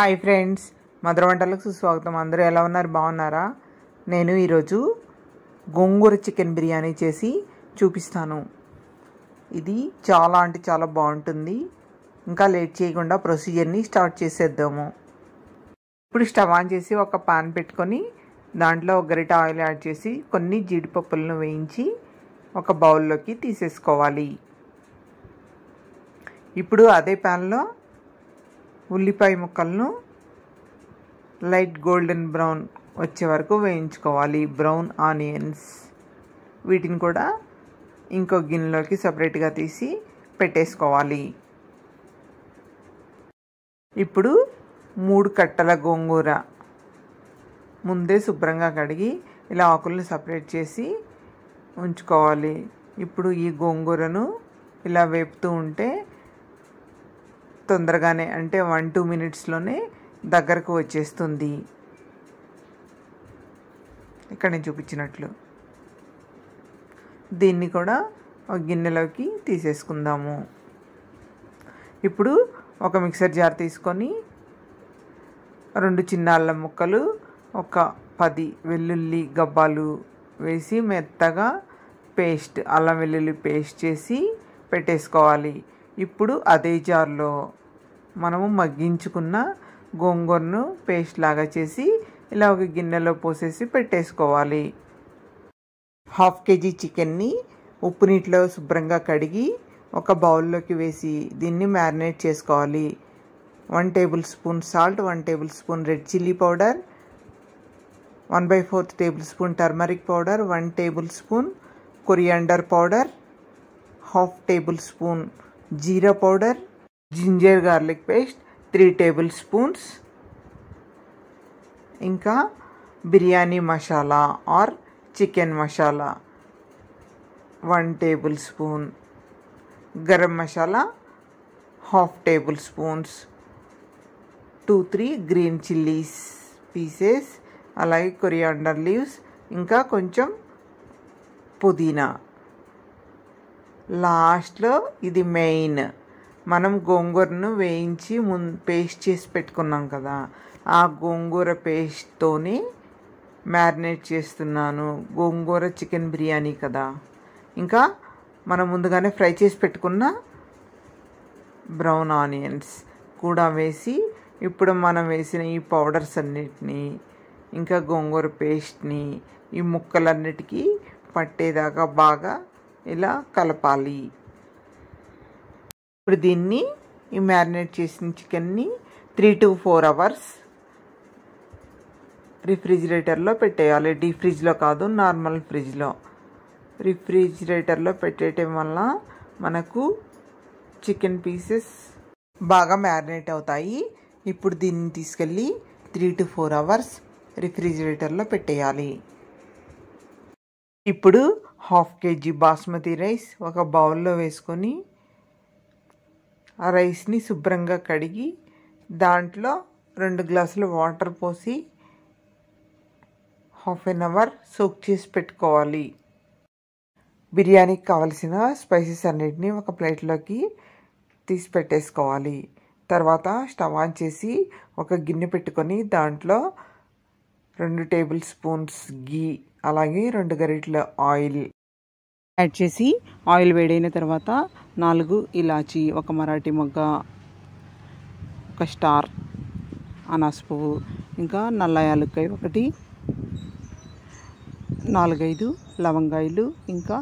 hi friends మధుర వంటలకు సుస్వాగతం అందరూ ఎలా ఉన్నారు బాగున్నారా నేను ఈరోజు గోంగూర చికెన్ బిర్యానీ చేసి చూపిస్తాను ఇది చాలా అంటే చాలా బాగుంటుంది ఇంకా లేట్ చేయకుండా ప్రొసీజర్ని స్టార్ట్ చేసేద్దాము ఇప్పుడు స్టవ్ ఆన్ చేసి ఒక పాన్ పెట్టుకొని దాంట్లో గరిట ఆయిల్ యాడ్ చేసి కొన్ని జీడిపప్పులను వేయించి ఒక బౌల్లోకి తీసేసుకోవాలి ఇప్పుడు అదే ప్యాన్లో ఉల్లిపాయ ముక్కలను లైట్ గోల్డెన్ బ్రౌన్ వచ్చే వరకు వేయించుకోవాలి బ్రౌన్ ఆనియన్స్ వీటిని కూడా ఇంకో గిన్నెలోకి సపరేట్గా తీసి పెట్టేసుకోవాలి ఇప్పుడు మూడు కట్టల గోంగూర ముందే శుభ్రంగా కడిగి ఇలా ఆకులను సపరేట్ చేసి ఉంచుకోవాలి ఇప్పుడు ఈ గోంగూరను ఇలా వేపుతూ ఉంటే తొందరగానే అంటే వన్ టూ మినిట్స్లోనే దగ్గరకు వచ్చేస్తుంది ఇక్కడ నేను చూపించినట్లు దీన్ని కూడా ఒక గిన్నెలోకి తీసేసుకుందాము ఇప్పుడు ఒక మిక్సర్ జార్ తీసుకొని రెండు చిన్న అల్లం ముక్కలు ఒక పది వెల్లుల్లి గబ్బాలు వేసి మెత్తగా పేస్ట్ అల్లం వెల్లుల్లి పేస్ట్ చేసి పెట్టేసుకోవాలి ఇప్పుడు అదే జార్లో మనము మగ్గించుకున్న గోంగూరను పేస్ట్ లాగా చేసి ఇలా ఒక గిన్నెలో పోసేసి పెట్టేసుకోవాలి హాఫ్ కేజీ చికెన్ని ఉప్పు నీటిలో శుభ్రంగా కడిగి ఒక బౌల్లోకి వేసి దీన్ని మ్యారినేట్ చేసుకోవాలి one tablespoon salt one tablespoon red chilli powder one by fourth tablespoon turmeric powder one tablespoon coriander powder half tablespoon jeera powder ginger garlic paste three tablespoon इंका बिर्यानी मसाला और chicken masala one tablespoon garam masala half tablespoon two three green chilli pieces अलग coriander leaves इंका कोई पुदीना లాస్ట్లో ఇది main మనం గోంగూరను వేయించి ము పేస్ట్ చేసి పెట్టుకున్నాం కదా ఆ గోంగూర పేస్ట్తోని మ్యారినేట్ చేస్తున్నాను గోంగూర చికెన్ బిర్యానీ కదా ఇంకా మనం ముందుగానే ఫ్రై చేసి పెట్టుకున్న బ్రౌన్ ఆనియన్స్ కూడా వేసి ఇప్పుడు మనం వేసిన ఈ పౌడర్స్ అన్నిటినీ ఇంకా గోంగూర పేస్ట్ని ఈ ముక్కలన్నిటికీ పట్టేదాకా బాగా ఇలా కలపాలి ఇప్పుడు దీన్ని ఈ మ్యారినేట్ చేసిన చికెన్ని త్రీ టు ఫోర్ అవర్స్ రిఫ్రిజిరేటర్లో పెట్టేయాలి డీ ఫ్రిడ్జ్లో కాదు నార్మల్ ఫ్రిడ్జ్లో రిఫ్రిజిరేటర్లో పెట్టేయటం వల్ల మనకు చికెన్ పీసెస్ బాగా మ్యారినేట్ అవుతాయి ఇప్పుడు దీన్ని తీసుకెళ్ళి త్రీ టు ఫోర్ అవర్స్ రిఫ్రిజిరేటర్లో పెట్టేయాలి ఇప్పుడు హాఫ్ కేజీ బాస్మతి రైస్ ఒక బౌల్లో వేసుకొని ఆ రైస్ని శుభ్రంగా కడిగి దాంట్లో రెండు గ్లాసులు వాటర్ పోసి హాఫ్ ఎన్ అవర్ సోక్ చేసి పెట్టుకోవాలి బిర్యానీకి కావలసిన స్పైసెస్ అన్నిటినీ ఒక ప్లేట్లోకి తీసి పెట్టేసుకోవాలి తర్వాత స్టవ్ ఆన్ చేసి ఒక గిన్నె పెట్టుకొని దాంట్లో రెండు టేబుల్ స్పూన్స్ గీ అలాగే రెండు గరిటెల ఆయిల్ యాడ్ చేసి ఆయిల్ వేడైన తర్వాత నాలుగు ఇలాచి ఒక మరాఠీ మొగ్గ ఒక స్టార్ అనాస పువ్వు ఇంకా నల్ల యాలక్కాయ ఒకటి నాలుగైదు లవంగాయలు ఇంకా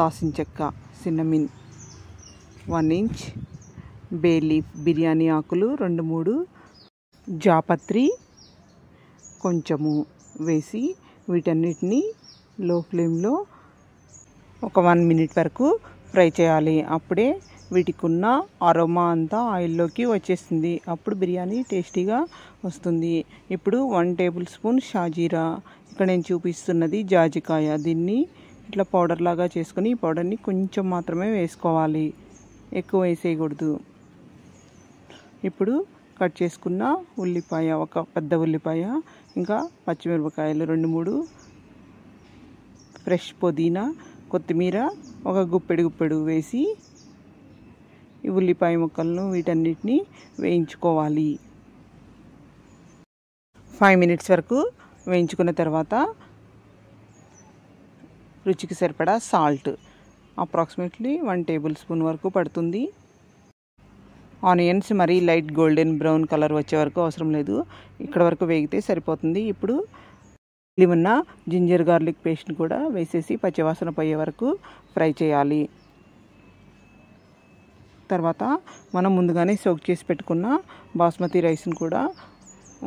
దాసిన చెక్క cinnamon one inch bay leaf biryani ఆకులు రెండు మూడు జాపత్రి కొంచెము వేసి వీటన్నిటిని లో ఫ్లేమ్లో ఒక వన్ మినిట్ వరకు ఫ్రై చేయాలి అప్పుడే వీటికి ఉన్న అరోమా అంతా ఆయిల్లోకి వచ్చేస్తుంది అప్పుడు బిర్యానీ టేస్టీగా వస్తుంది ఇప్పుడు వన్ టేబుల్ స్పూన్ షాజీరా ఇక్కడ నేను చూపిస్తున్నది జాజికాయ దీన్ని ఇట్లా పౌడర్ లాగా చేసుకొని ఈ పౌడర్ని కొంచెం మాత్రమే వేసుకోవాలి ఎక్కువ వేసేయకూడదు ఇప్పుడు కట్ చేసుకున్న ఉల్లిపాయ ఒక పెద్ద ఉల్లిపాయ ఇంకా పచ్చిమిరపకాయలు రెండు మూడు ఫ్రెష్ పుదీనా కొత్తిమీర ఒక గుప్పెడు గుప్పెడు వేసి ఈ ఉల్లిపాయ ముక్కలను వీటన్నిటిని వేయించుకోవాలి ఫైవ్ మినిట్స్ వరకు వేయించుకున్న తర్వాత రుచికి సరిపడా salt approximately one tablespoon వరకు పడుతుంది ఆనియన్స్ మరీ లైట్ గోల్డెన్ బ్రౌన్ కలర్ వచ్చే వరకు అవసరం లేదు ఇక్కడ వరకు వేగితే సరిపోతుంది ఇప్పుడు ఉన్న జింజర్ గార్లిక్ పేస్ట్ని కూడా వేసేసి పచ్చివాసన పోయే వరకు ఫ్రై చేయాలి తర్వాత మనం ముందుగానే సోక్ చేసి పెట్టుకున్న బాస్మతి రైస్ని కూడా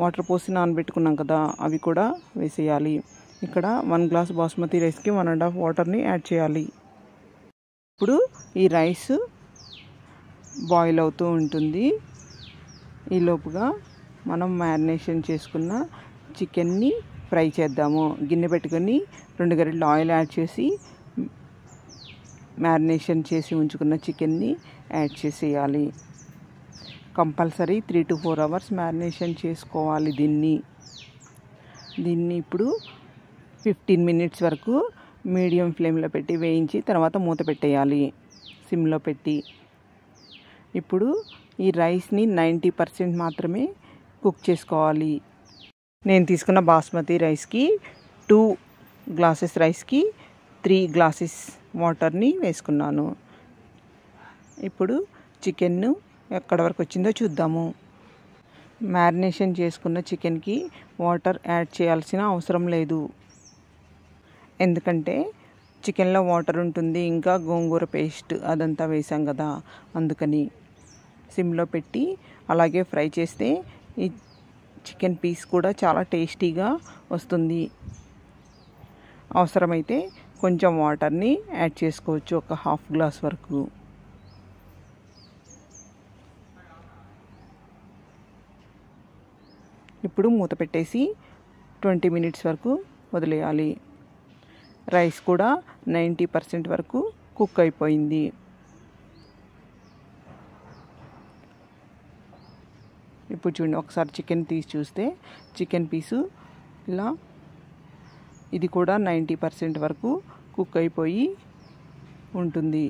వాటర్ పోసి నానబెట్టుకున్నాం కదా అవి కూడా వేసేయాలి ఇక్కడ వన్ గ్లాస్ బాస్మతి రైస్కి వన్ అండ్ హాఫ్ వాటర్ని యాడ్ చేయాలి ఇప్పుడు ఈ రైస్ బాయిల్ అవుతూ ఉంటుంది ఈలోపుగా మనం మ్యారినేషన్ చేసుకున్న చికెన్ని ఫ్రై చేద్దాము గిన్నె పెట్టుకొని రెండు గరిటెలు ఆయిల్ యాడ్ చేసి మ్యారినేషన్ చేసి ఉంచుకున్న చికెన్ని యాడ్ చేసేయాలి compulsory three to four hours marination చేసుకోవాలి దీన్ని దీన్ని ఇప్పుడు ఫిఫ్టీన్ మినిట్స్ వరకు మీడియం ఫ్లేమ్లో పెట్టి వేయించి తర్వాత మూత పెట్టేయాలి సిమ్లో పెట్టి ఇప్పుడు ఈ రైస్ని నైంటీ పర్సెంట్ మాత్రమే కుక్ చేసుకోవాలి నేను తీసుకున్న బాస్మతి రైస్కి టూ గ్లాసెస్ రైస్కి త్రీ గ్లాసెస్ వాటర్ని వేసుకున్నాను ఇప్పుడు చికెన్ను ఎక్కడ వరకు వచ్చిందో చూద్దాము మ్యారినేషన్ చేసుకున్న చికెన్కి వాటర్ యాడ్ చేయాల్సిన అవసరం లేదు ఎందుకంటే చికెన్లో వాటర్ ఉంటుంది ఇంకా గోంగూర పేస్ట్ అదంతా వేసాం కదా అందుకని సిమ్లో పెట్టి అలాగే ఫ్రై చేస్తే ఈ చికెన్ పీస్ కూడా చాలా టేస్టీగా వస్తుంది అవసరమైతే కొంచెం వాటర్ని యాడ్ చేసుకోవచ్చు ఒక హాఫ్ గ్లాస్ వరకు ఇప్పుడు మూత పెట్టేసి ట్వంటీ మినిట్స్ వరకు వదిలేయాలి రైస్ కూడా నైంటీ పర్సెంట్ వరకు కుక్ అయిపోయింది ఇప్పుడు చూడండి ఒకసారి చికెన్ తీసి చూస్తే చికెన్ పీసు ఇలా ఇది కూడా నైంటీ పర్సెంట్ వరకు కుక్ అయిపోయి ఉంటుంది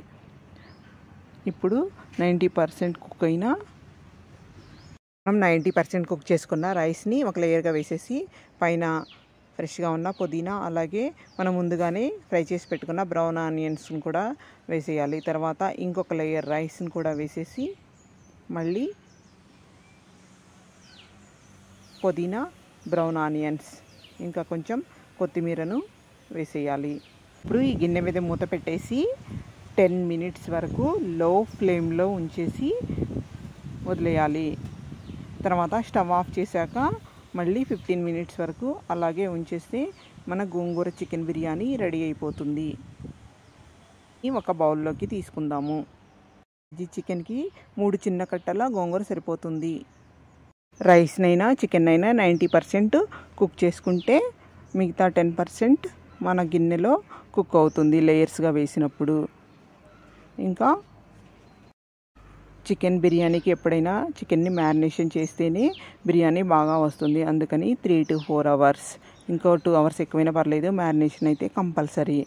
ఇప్పుడు నైంటీ పర్సెంట్ కుక్ అయిన మనం నైంటీ పర్సెంట్ కుక్ చేసుకున్న రైస్ని ఒక లేయర్గా వేసేసి పైన ఫ్రెష్గా ఉన్న పుదీనా అలాగే మనం ముందుగానే ఫ్రై చేసి పెట్టుకున్న బ్రౌన్ ఆనియన్స్ని కూడా వేసేయాలి తర్వాత ఇంకొక లేయర్ రైస్ని కూడా వేసేసి మళ్ళీ పుదీనా బ్రౌన్ ఆనియన్స్ ఇంకా కొంచెం కొత్తిమీరను వేసేయాలి ఇప్పుడు ఈ గిన్నె మీద మూత పెట్టేసి టెన్ మినిట్స్ వరకు లో ఫ్లేమ్లో ఉంచేసి వదిలేయాలి తర్వాత స్టవ్ ఆఫ్ చేశాక మళ్ళీ ఫిఫ్టీన్ మినిట్స్ వరకు అలాగే ఉంచేస్తే మన గోంగూర చికెన్ బిర్యానీ రెడీ అయిపోతుంది ఒక బౌల్లోకి తీసుకుందాము ఇది చికెన్కి మూడు చిన్న కట్టల గోంగూర సరిపోతుంది రైస్నైనా చికెన్ అయినా నైంటీ పర్సెంట్ కుక్ చేసుకుంటే మిగతా టెన్ పర్సెంట్ మన గిన్నెలో కుక్ అవుతుంది లేయర్స్గా వేసినప్పుడు ఇంకా చికెన్ బిర్యానీకి ఎప్పుడైనా చికెన్ని మ్యారినేషన్ చేస్తేనే బిర్యానీ బాగా వస్తుంది అందుకని త్రీ టు ఫోర్ అవర్స్ ఇంకో టూ అవర్స్ ఎక్కువైనా పర్లేదు మ్యారినేషన్ అయితే కంపల్సరీ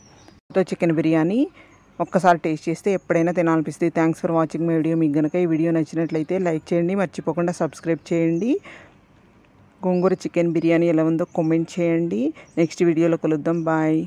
చికెన్ బిర్యానీ ఒక్కసారి టేస్ట్ చేస్తే ఎప్పుడైనా తినాలనిపిస్తుంది thanks for watching my video మీకు కనుక ఈ వీడియో నచ్చినట్లయితే లైక్ చేయండి మర్చిపోకుండా సబ్స్క్రైబ్ చేయండి గోంగూర చికెన్ బిర్యానీ ఎలా ఉందో కామెంట్ చేయండి నెక్స్ట్ వీడియోలో కలుద్దాం బాయ్